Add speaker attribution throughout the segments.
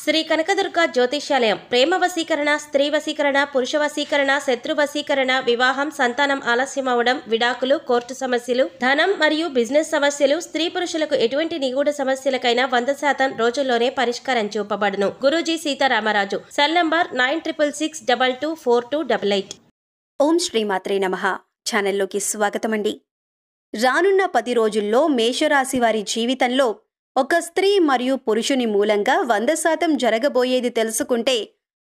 Speaker 1: శ్రీ కనకదుర్గ జ్యోతిష్యాలయం ప్రేమ వశీకరణ స్త్రీ వశీకరణ పురుష వశీకరణ శత్రు వశీకరణ వివాహం సంతానం ఆలస్యం అవడం విడాకులు కోర్టు సమస్యలు ధనం మరియు బిజినెస్ సమస్యలు స్త్రీ పురుషులకు ఎటువంటి నిగూఢ సమస్యలకైనా వంద శాతం రోజుల్లోనే పరిష్కారం చూపబడును Guruji Sitaramaraju cell number nine triple six double two four two double eight ఓం శ్రీమాత్రే నమ ఛానల్లోకి స్వాగతమండి రానున్న పది రోజుల్లో మేషరాశి వారి జీవితంలో ఒక స్త్రీ మరియు పురుషుని మూలంగా వంద శాతం జరగబోయేది తెలుసుకుంటే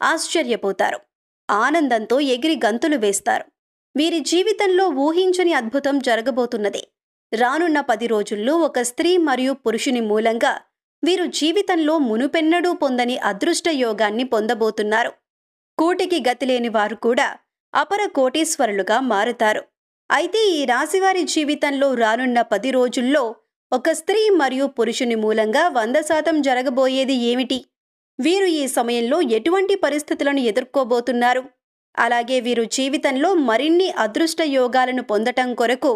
Speaker 1: ఆశ్చర్యపోతారు ఆనందంతో ఎగిరి గంతులు వేస్తారు వీరి జీవితంలో ఊహించని అద్భుతం జరగబోతున్నది రానున్న పది రోజుల్లో ఒక స్త్రీ మరియు పురుషుని మూలంగా వీరు జీవితంలో మునుపెన్నడూ పొందని అదృష్ట యోగాన్ని పొందబోతున్నారు కోటికి గతిలేని వారు కూడా అపర కోటీశ్వరులుగా మారుతారు అయితే ఈ రాశివారి జీవితంలో రానున్న పది రోజుల్లో ఒక స్త్రీ మరియు పురుషుని మూలంగా వంద శాతం జరగబోయేది ఏమిటి వీరు ఈ సమయంలో ఎటువంటి పరిస్థితులను ఎదుర్కోబోతున్నారు అలాగే వీరు జీవితంలో మరిన్ని అదృష్ట యోగాలను పొందటం కొరకు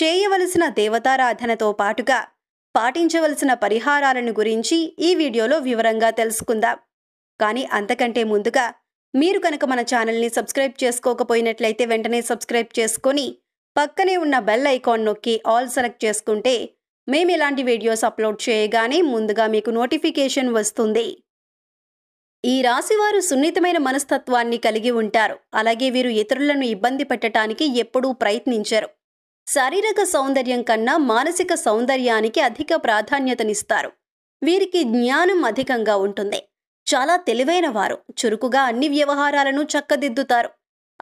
Speaker 1: చేయవలసిన దేవతారాధనతో పాటుగా పాటించవలసిన పరిహారాలను గురించి ఈ వీడియోలో వివరంగా తెలుసుకుందాం కానీ అంతకంటే ముందుగా మీరు కనుక మన ఛానల్ని సబ్స్క్రైబ్ చేసుకోకపోయినట్లయితే వెంటనే సబ్స్క్రైబ్ చేసుకొని పక్కనే ఉన్న బెల్ ఐకాన్ నొక్కి ఆల్ సెలెక్ట్ చేసుకుంటే మేము ఇలాంటి వీడియోస్ అప్లోడ్ చేయగానే ముందుగా మీకు నోటిఫికేషన్ వస్తుంది ఈ రాశివారు సున్నితమైన మనస్తత్వాన్ని కలిగి ఉంటారు అలాగే వీరు ఇతరులను ఇబ్బంది పెట్టడానికి ఎప్పుడూ ప్రయత్నించరు శారీరక సౌందర్యం కన్నా మానసిక సౌందర్యానికి అధిక ప్రాధాన్యతనిస్తారు వీరికి జ్ఞానం అధికంగా ఉంటుంది చాలా తెలివైన వారు చురుకుగా అన్ని వ్యవహారాలను చక్కదిద్దుతారు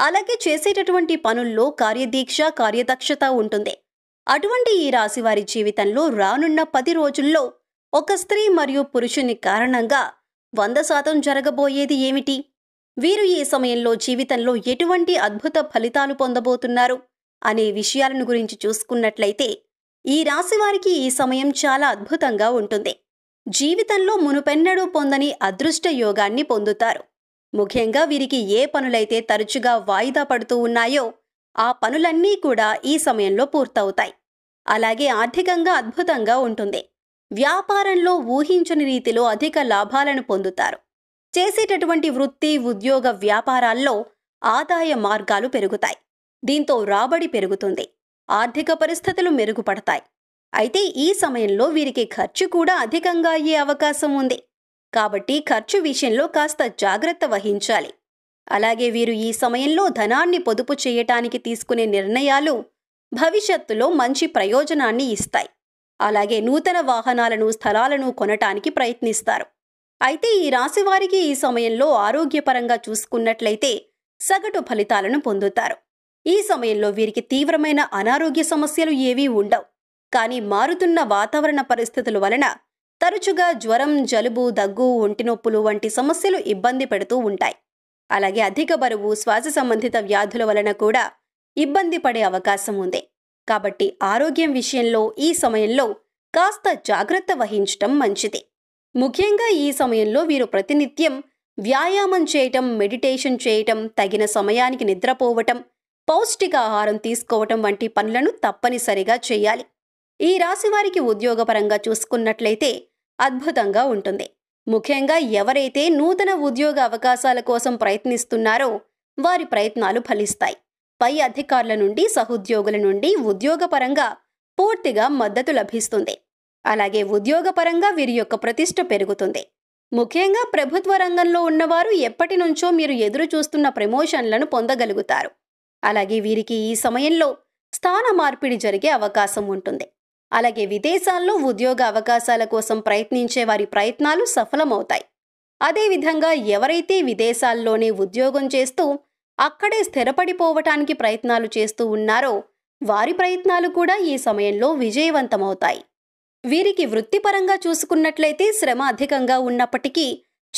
Speaker 1: అలాగే చేసేటటువంటి పనుల్లో కార్యదీక్ష కార్యదక్షత ఉంటుంది అటువంటి ఈ రాశివారి జీవితంలో రానున్న పది రోజుల్లో ఒక స్త్రీ మరియు పురుషుని కారణంగా వంద శాతం జరగబోయేది ఏమిటి వీరు ఈ సమయంలో జీవితంలో ఎటువంటి అద్భుత ఫలితాలు పొందబోతున్నారు అనే విషయాలను గురించి చూసుకున్నట్లయితే ఈ రాశివారికి ఈ సమయం చాలా అద్భుతంగా ఉంటుంది జీవితంలో మునుపెన్నడూ పొందని అదృష్ట యోగాన్ని పొందుతారు ముఖ్యంగా వీరికి ఏ పనులైతే తరచుగా వాయిదా పడుతూ ఉన్నాయో ఆ పనులన్నీ కూడా ఈ సమయంలో పూర్తవుతాయి అలాగే ఆర్థికంగా అద్భుతంగా ఉంటుంది వ్యాపారంలో ఊహించని రీతిలో అధిక లాభాలను పొందుతారు చేసేటటువంటి వృత్తి ఉద్యోగ వ్యాపారాల్లో ఆదాయ మార్గాలు పెరుగుతాయి దీంతో రాబడి పెరుగుతుంది ఆర్థిక పరిస్థితులు మెరుగుపడతాయి అయితే ఈ సమయంలో వీరికి ఖర్చు కూడా అధికంగా అయ్యే అవకాశం ఉంది కాబట్టి ఖర్చు విషయంలో కాస్త జాగ్రత్త వహించాలి అలాగే వీరు ఈ సమయంలో ధనాన్ని పొదుపు చేయటానికి తీసుకునే నిర్ణయాలు భవిష్యత్తులో మంచి ప్రయోజనాన్ని ఇస్తాయి అలాగే నూతన వాహనాలను స్థలాలను కొనటానికి ప్రయత్నిస్తారు అయితే ఈ రాశివారికి ఈ సమయంలో ఆరోగ్యపరంగా చూసుకున్నట్లయితే సగటు ఫలితాలను పొందుతారు ఈ సమయంలో వీరికి తీవ్రమైన అనారోగ్య సమస్యలు ఏవీ ఉండవు కానీ మారుతున్న వాతావరణ పరిస్థితుల వలన తరచుగా జ్వరం జలుబు దగ్గు ఒంటి నొప్పులు వంటి సమస్యలు ఇబ్బంది పెడుతూ ఉంటాయి అలాగే అధిక బరువు శ్వాస సంబంధిత వ్యాధుల వలన కూడా ఇబ్బంది పడే అవకాశం ఉంది కాబట్టి ఆరోగ్యం విషయంలో ఈ సమయంలో కాస్త జాగ్రత్త వహించటం మంచిది ముఖ్యంగా ఈ సమయంలో వీరు ప్రతినిత్యం వ్యాయామం చేయటం మెడిటేషన్ చేయటం తగిన సమయానికి నిద్రపోవటం పౌష్టికాహారం తీసుకోవటం వంటి పనులను తప్పనిసరిగా చేయాలి ఈ రాశివారికి ఉద్యోగపరంగా చూసుకున్నట్లయితే అద్భుతంగా ఉంటుంది ముఖ్యంగా ఎవరైతే నూతన ఉద్యోగ అవకాశాల కోసం ప్రయత్నిస్తున్నారో వారి ప్రయత్నాలు ఫలిస్తాయి పై అధికారుల నుండి సహోద్యోగుల నుండి ఉద్యోగపరంగా పూర్తిగా మద్దతు లభిస్తుంది అలాగే ఉద్యోగపరంగా వీరి యొక్క ప్రతిష్ట పెరుగుతుంది ముఖ్యంగా ప్రభుత్వ రంగంలో ఉన్నవారు ఎప్పటి నుంచో మీరు ఎదురు చూస్తున్న ప్రమోషన్లను పొందగలుగుతారు అలాగే వీరికి ఈ సమయంలో స్థాన మార్పిడి జరిగే అవకాశం ఉంటుంది అలాగే విదేశాల్లో ఉద్యోగ అవకాశాల కోసం ప్రయత్నించే వారి ప్రయత్నాలు సఫలమవుతాయి అదేవిధంగా ఎవరైతే విదేశాల్లోనే ఉద్యోగం చేస్తూ అక్కడే స్థిరపడిపోవటానికి ప్రయత్నాలు చేస్తూ ఉన్నారో వారి ప్రయత్నాలు కూడా ఈ సమయంలో విజయవంతమవుతాయి వీరికి వృత్తిపరంగా చూసుకున్నట్లయితే శ్రమ అధికంగా ఉన్నప్పటికీ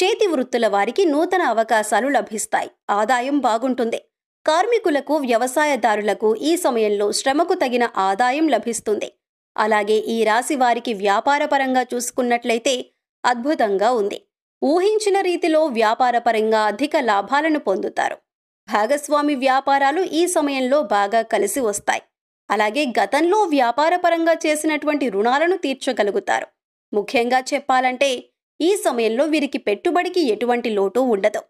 Speaker 1: చేతి వృత్తుల వారికి నూతన అవకాశాలు లభిస్తాయి ఆదాయం బాగుంటుంది కార్మికులకు వ్యవసాయదారులకు ఈ సమయంలో శ్రమకు తగిన ఆదాయం లభిస్తుంది అలాగే ఈ రాశి వారికి వ్యాపారపరంగా చూసుకున్నట్లయితే అద్భుతంగా ఉంది ఊహించిన రీతిలో వ్యాపారపరంగా అధిక లాభాలను పొందుతారు భాగస్వామి వ్యాపారాలు ఈ సమయంలో బాగా కలిసి వస్తాయి అలాగే గతంలో వ్యాపారపరంగా చేసినటువంటి రుణాలను తీర్చగలుగుతారు ముఖ్యంగా చెప్పాలంటే ఈ సమయంలో వీరికి పెట్టుబడికి ఎటువంటి లోటు ఉండదు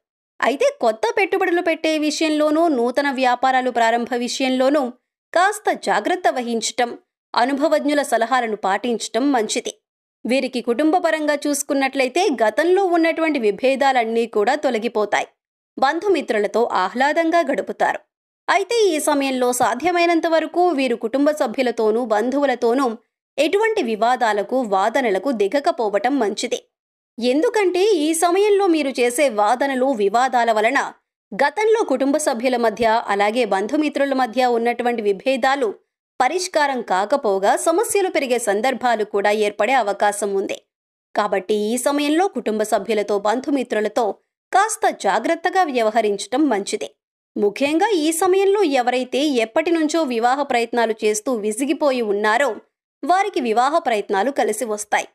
Speaker 1: అయితే కొత్త పెట్టుబడులు పెట్టే విషయంలోనూ నూతన వ్యాపారాలు ప్రారంభ విషయంలోనూ కాస్త జాగ్రత్త వహించటం అనుభవజ్ఞుల సలహాలను పాటించటం మంచిది వీరికి కుటుంబపరంగా చూసుకున్నట్లయితే గతంలో ఉన్నటువంటి విభేదాలన్నీ కూడా తొలగిపోతాయి బంధుమిత్రులతో ఆహ్లాదంగా గడుపుతారు అయితే ఈ సమయంలో సాధ్యమైనంత వరకు వీరు కుటుంబ సభ్యులతోనూ బంధువులతోనూ ఎటువంటి వివాదాలకు వాదనలకు దిగకపోవటం మంచిది ఎందుకంటే ఈ సమయంలో మీరు చేసే వాదనలు వివాదాల వలన గతంలో కుటుంబ సభ్యుల మధ్య అలాగే బంధుమిత్రుల మధ్య ఉన్నటువంటి విభేదాలు పరిష్కారం కాకపోగా సమస్యలు పెరిగే సందర్భాలు కూడా ఏర్పడే అవకాశం ఉంది కాబట్టి ఈ సమయంలో కుటుంబ సభ్యులతో బంధుమిత్రులతో కాస్త జాగ్రత్తగా వ్యవహరించటం మంచిదే ముఖ్యంగా ఈ సమయంలో ఎవరైతే ఎప్పటి నుంచో వివాహ ప్రయత్నాలు చేస్తూ విసిగిపోయి ఉన్నారో వారికి వివాహ ప్రయత్నాలు కలిసి వస్తాయి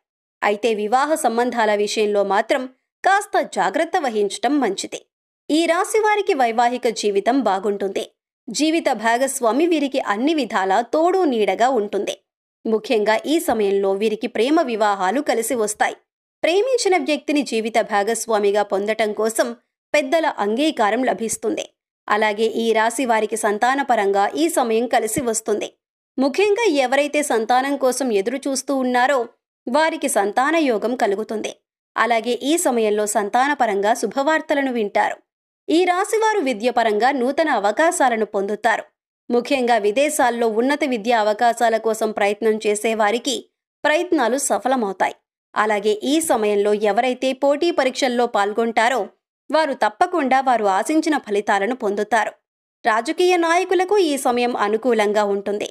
Speaker 1: అయితే వివాహ సంబంధాల విషయంలో మాత్రం కాస్త జాగ్రత్త వహించటం మంచిది ఈ రాశి వారికి వైవాహిక జీవితం బాగుంటుంది జీవిత భాగస్వామి వీరికి అన్ని విధాలా తోడు నీడగా ఉంటుంది ముఖ్యంగా ఈ సమయంలో వీరికి ప్రేమ వివాహాలు కలిసి వస్తాయి ప్రేమించిన వ్యక్తిని జీవిత భాగస్వామిగా పొందటం కోసం పెద్దల అంగీకారం లభిస్తుంది అలాగే ఈ రాశి వారికి సంతానపరంగా ఈ సమయం కలిసి వస్తుంది ముఖ్యంగా ఎవరైతే సంతానం కోసం ఎదురు చూస్తూ ఉన్నారో వారికి సంతాన యోగం కలుగుతుంది అలాగే ఈ సమయంలో సంతానపరంగా శుభవార్తలను వింటారు ఈ రాశివారు విద్యపరంగా నూతన అవకాశాలను పొందుతారు ముఖ్యంగా విదేశాల్లో ఉన్నత విద్యా అవకాశాల కోసం ప్రయత్నం చేసేవారికి ప్రయత్నాలు సఫలమవుతాయి అలాగే ఈ సమయంలో ఎవరైతే పోటీ పరీక్షల్లో పాల్గొంటారో వారు తప్పకుండా వారు ఆశించిన ఫలితాలను పొందుతారు రాజకీయ నాయకులకు ఈ సమయం అనుకూలంగా ఉంటుంది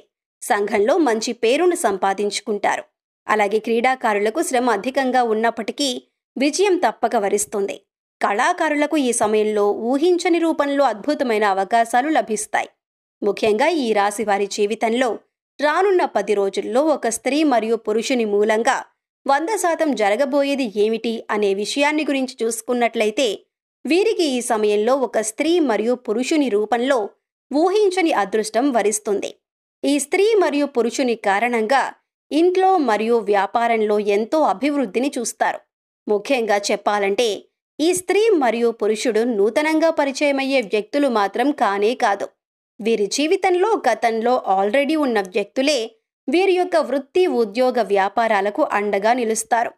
Speaker 1: సంఘంలో మంచి పేరును సంపాదించుకుంటారు అలాగే క్రీడాకారులకు శ్రమ అధికంగా ఉన్నప్పటికీ విజయం తప్పక వరిస్తుంది కళాకారులకు ఈ సమయంలో ఊహించని రూపంలో అద్భుతమైన అవకాశాలు లభిస్తాయి ముఖ్యంగా ఈ రాశి వారి జీవితంలో రానున్న పది రోజుల్లో ఒక స్త్రీ మరియు పురుషుని మూలంగా వంద శాతం జరగబోయేది ఏమిటి అనే విషయాన్ని గురించి చూసుకున్నట్లయితే వీరికి ఈ సమయంలో ఒక స్త్రీ మరియు పురుషుని రూపంలో ఊహించని అదృష్టం వరిస్తుంది ఈ స్త్రీ మరియు పురుషుని కారణంగా ఇంట్లో మరియు వ్యాపారంలో ఎంతో అభివృద్ధిని చూస్తారు ముఖ్యంగా చెప్పాలంటే ఈ స్త్రీ మరియు పురుషుడు నూతనంగా పరిచయమయ్యే వ్యక్తులు మాత్రం కానే కాదు వీరి జీవితంలో గతంలో ఆల్రెడీ ఉన్న వ్యక్తులే వీరి యొక్క వృత్తి ఉద్యోగ వ్యాపారాలకు అండగా నిలుస్తారు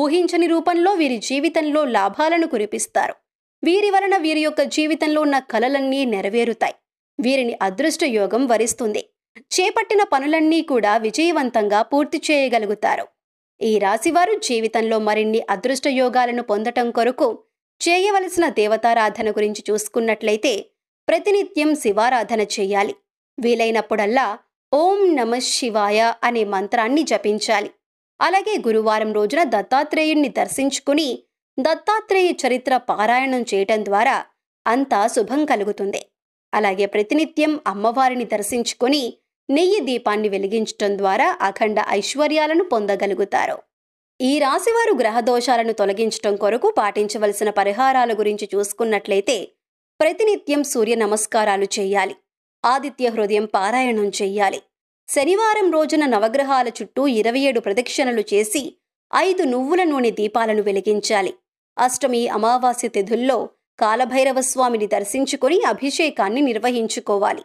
Speaker 1: ఊహించని రూపంలో వీరి జీవితంలో లాభాలను కురిపిస్తారు వీరి వలన వీరి యొక్క జీవితంలో ఉన్న కలలన్నీ నెరవేరుతాయి వీరిని అదృష్ట యోగం వరిస్తుంది చేపట్టిన పనులన్నీ కూడా విజయవంతంగా పూర్తి చేయగలుగుతారు ఈ రాశివారు జీవితంలో మరిన్ని అదృష్ట యోగాలను పొందటం కొరకు చేయవలసిన దేవతారాధన గురించి చూసుకున్నట్లయితే ప్రతినిత్యం శివారాధన చేయాలి వీలైనప్పుడల్లా ఓం నమ శివాయ అనే మంత్రాన్ని జపించాలి అలాగే గురువారం రోజున దత్తాత్రేయుణ్ణి దర్శించుకుని దత్తాత్రేయ చరిత్ర పారాయణం చేయటం ద్వారా అంతా శుభం కలుగుతుంది అలాగే ప్రతినిత్యం అమ్మవారిని దర్శించుకొని నెయ్యి దీపాన్ని వెలిగించటం ద్వారా అఖండ ఐశ్వర్యాలను పొందగలుగుతారు ఈ రాశివారు గ్రహదోషాలను తొలగించటం కొరకు పాటించవలసిన పరిహారాల గురించి చూసుకున్నట్లయితే ప్రతినిత్యం సూర్య నమస్కారాలు చేయాలి ఆదిత్య హృదయం పారాయణం చెయ్యాలి శనివారం రోజున నవగ్రహాల చుట్టూ ఇరవై ఏడు ప్రదక్షిణలు చేసి ఐదు నువ్వుల నూనె దీపాలను వెలిగించాలి అష్టమి అమావాస్య తిథుల్లో కాలభైరవస్వామిని దర్శించుకుని అభిషేకాన్ని నిర్వహించుకోవాలి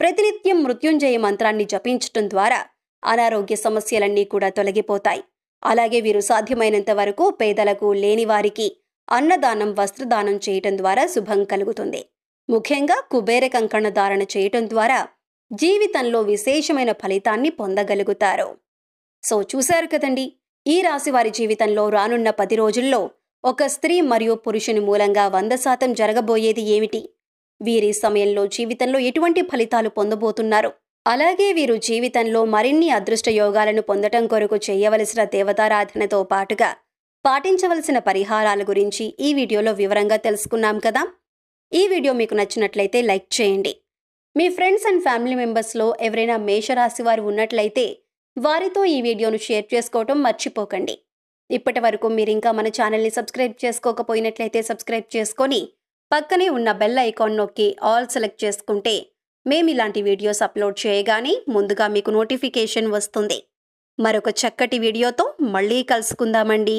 Speaker 1: ప్రతినిత్యం మృత్యుంజయ మంత్రాన్ని జపించటం ద్వారా అనారోగ్య సమస్యలన్నీ కూడా తొలగిపోతాయి అలాగే వీరు సాధ్యమైనంత వరకు పేదలకు లేనివారికి అన్నదానం వస్త్రదానం చేయటం ద్వారా శుభం కలుగుతుంది ముఖ్యంగా కుబేర కంకణ ధారణ చేయటం ద్వారా జీవితంలో విశేషమైన ఫలితాన్ని పొందగలుగుతారు సో చూశారు కదండి ఈ రాశి వారి జీవితంలో రానున్న పది రోజుల్లో ఒక స్త్రీ మరియు పురుషుని మూలంగా వంద శాతం జరగబోయేది ఏమిటి వీరి సమయంలో జీవితంలో ఎటువంటి ఫలితాలు పొందబోతున్నారు అలాగే వీరు జీవితంలో మరిన్ని అదృష్ట యోగాలను పొందటం కొరకు చేయవలసిన దేవతారాధనతో పాటుగా పాటించవలసిన పరిహారాల గురించి ఈ వీడియోలో వివరంగా తెలుసుకున్నాం కదా ఈ వీడియో మీకు నచ్చినట్లయితే లైక్ చేయండి మీ ఫ్రెండ్స్ అండ్ ఫ్యామిలీ మెంబర్స్లో ఎవరైనా మేషరాశి వారు ఉన్నట్లయితే వారితో ఈ వీడియోను షేర్ చేసుకోవటం మర్చిపోకండి ఇప్పటి వరకు మీరు ఇంకా మన ఛానల్ని సబ్స్క్రైబ్ చేసుకోకపోయినట్లయితే సబ్స్క్రైబ్ చేసుకొని పక్కనే ఉన్న బెల్ ఐకాన్ నొక్కి ఆల్ సెలెక్ట్ చేసుకుంటే మేము ఇలాంటి వీడియోస్ అప్లోడ్ చేయగానే ముందుగా మీకు నోటిఫికేషన్ వస్తుంది మరొక చక్కటి వీడియోతో మళ్ళీ కలుసుకుందామండి